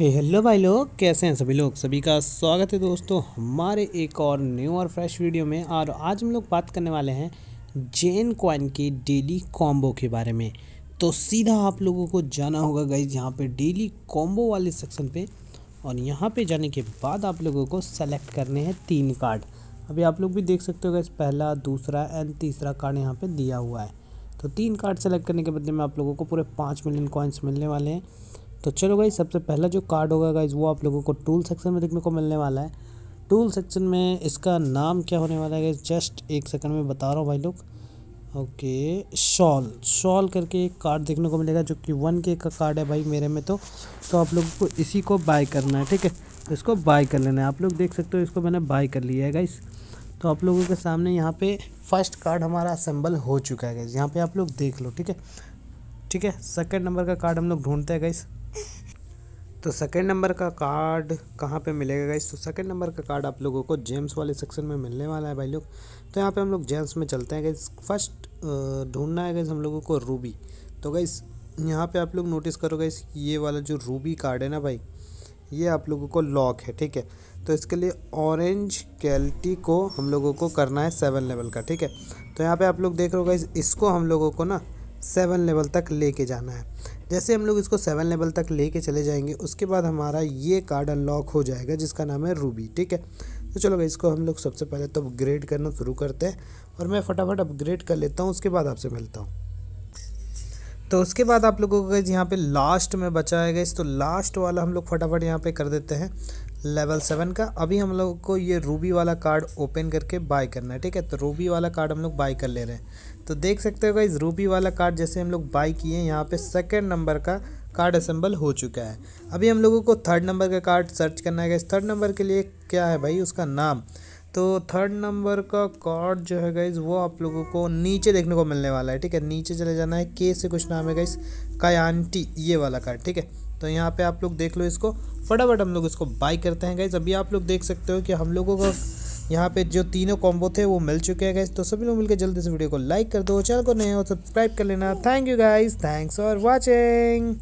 hello भाई लोग कैसे हैं सभी लोग सभी का स्वागत है दोस्तों हमारे एक और न्यू और फ्रेश वीडियो में और आज हम लोग बात करने वाले हैं जेन कॉइन के डेली कॉम्बो के बारे में तो सीधा आप लोगों को जाना होगा गई यहाँ पे डेली कॉम्बो वाले सेक्शन पे और यहाँ पे जाने के बाद आप लोगों को सेलेक्ट करने हैं तीन कार्ड अभी आप लोग भी देख सकते हो गई पहला दूसरा एंड तीसरा कार्ड यहाँ पर दिया हुआ है तो तीन कार्ड सेलेक्ट करने के बदले में आप लोगों को पूरे पाँच मिलियन कॉइन्स मिलने वाले हैं तो चलो गाइज सबसे पहला जो कार्ड होगा गाइज वो आप लोगों को टूल सेक्शन में देखने को मिलने वाला है टूल सेक्शन में इसका नाम क्या होने वाला है गाइज जस्ट एक सेकंड में बता रहा हूँ भाई लोग ओके शॉल शॉल करके एक कार्ड देखने को मिलेगा जो कि वन के का कार्ड है भाई मेरे में तो तो आप लोगों को इसी को बाय करना है ठीक है तो इसको बाय कर लेना है आप लोग देख सकते हो इसको मैंने बाय कर लिया है गाइस तो आप लोगों के सामने यहाँ पर फर्स्ट कार्ड हमारा असम्बल हो चुका है गाइस यहाँ पे आप लोग देख लो ठीक है ठीक है सेकेंड नंबर का कार्ड हम लोग ढूंढते हैं गाइस तो सेकंड नंबर का कार्ड कहाँ पे मिलेगा गाइस तो सेकंड नंबर का कार्ड आप लोगों को जेम्स वाले सेक्शन में मिलने वाला है भाई लोग तो यहाँ पे हम लोग जेम्स में चलते हैं गाइस फर्स्ट ढूंढना है गाइस हम लोगों को रूबी तो गाइस यहाँ पे आप लोग नोटिस करो गाइस ये वाला जो रूबी कार्ड है ना भाई ये आप लोगों को लॉक है ठीक है तो इसके लिए ऑरेंज कैल्टी को हम लोगों को करना है सेवन लेवल का ठीक है तो यहाँ पर आप लोग देख रहे हो गाइस इसको हम लोगों को ना सेवन लेवल तक लेके जाना है जैसे हम लोग इसको सेवन लेवल तक ले कर चले जाएंगे उसके बाद हमारा ये कार्ड अनलॉक हो जाएगा जिसका नाम है रूबी ठीक है तो चलो भाई इसको हम लोग सबसे पहले तो अपग्रेड करना शुरू करते हैं और मैं फटाफट अपग्रेड कर लेता हूँ उसके बाद आपसे मिलता हूँ तो उसके बाद आप लोगों को यहाँ पे लास्ट में बचाया गया इस तो लास्ट वाला हम लोग फटाफट यहाँ पे कर देते हैं लेवल सेवन का अभी हम लोग को ये रूबी वाला कार्ड ओपन करके बाय करना है ठीक है तो रूबी वाला कार्ड हम लोग बाय कर ले रहे हैं तो देख सकते हो इस रूबी वाला कार्ड जैसे हम लोग बाय किए यहाँ पे सेकंड नंबर का कार्ड असेंबल हो चुका है अभी हम लोगों को थर्ड नंबर का कार्ड सर्च करना है गाइज थर्ड नंबर के लिए क्या है भाई उसका नाम तो थर्ड नंबर का कार्ड जो है गाइज वो आप लोगों को नीचे देखने को मिलने वाला है ठीक है नीचे चले जाना है के से कुछ नाम है गाइस कायांटी ये वाला कार्ड ठीक है तो यहाँ पे आप लोग देख लो इसको फटाफट हम लोग इसको बाई करते हैं गाइज अभी आप लोग देख सकते हो कि हम लोगों को यहाँ पे जो तीनों कॉम्बो थे वो मिल चुके हैं गाइज तो सभी लोग मिलकर जल्दी से वीडियो को लाइक कर दो चैनल को नए हो सब्सक्राइब कर लेना thank you guys thanks for watching